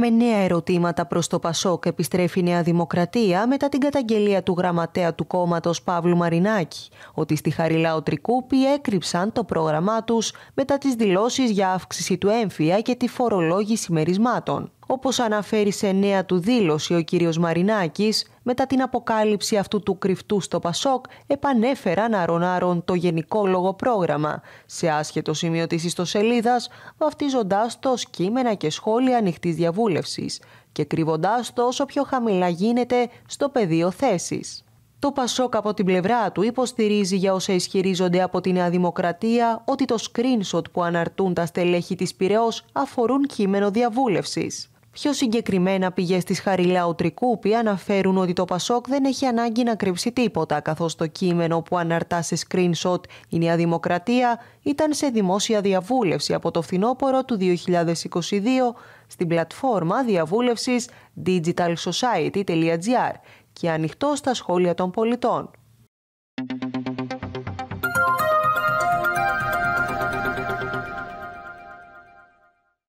Με νέα ερωτήματα προς το Πασόκ επιστρέφει η Νέα Δημοκρατία μετά την καταγγελία του γραμματέα του κόμματος Παύλου Μαρινάκη ότι στη Χαριλάου Τρικούπη έκρυψαν το πρόγραμμά τους μετά τις δηλώσεις για αύξηση του έμφυα και τη φορολόγηση μερισμάτων όπως αναφέρει σε νέα του δήλωση ο κύριος Μαρινάκης, μετά την αποκάλυψη αυτού του κρυφτού στο Πασόκ, επανέφεραν αρονάρων το γενικό πρόγραμμα σε άσχετο σημείο της ιστοσελίδας, βαφτίζοντάς το ως κείμενα και σχόλια ανοιχτής διαβούλευσης και κρύβοντάς το όσο πιο χαμηλά γίνεται στο πεδίο θέσης. Το Πασόκ από την πλευρά του υποστηρίζει για όσα ισχυρίζονται από τη Νέα Δημοκρατία ότι το screenshot που αναρτούν τα στελέχη της Πυραιός αφορούν κείμενο διαβούλευσης. Πιο συγκεκριμένα, πηγές της Τρικούπη αναφέρουν ότι το Πασόκ δεν έχει ανάγκη να κρύψει τίποτα, καθώς το κείμενο που αναρτά σε screenshot η Νέα Δημοκρατία ήταν σε δημόσια διαβούλευση από το φθινόπωρο του 2022 στην πλατφόρμα διαβούλευσης digitalsociety.gr και ανοιχτό στα σχόλια των πολιτών.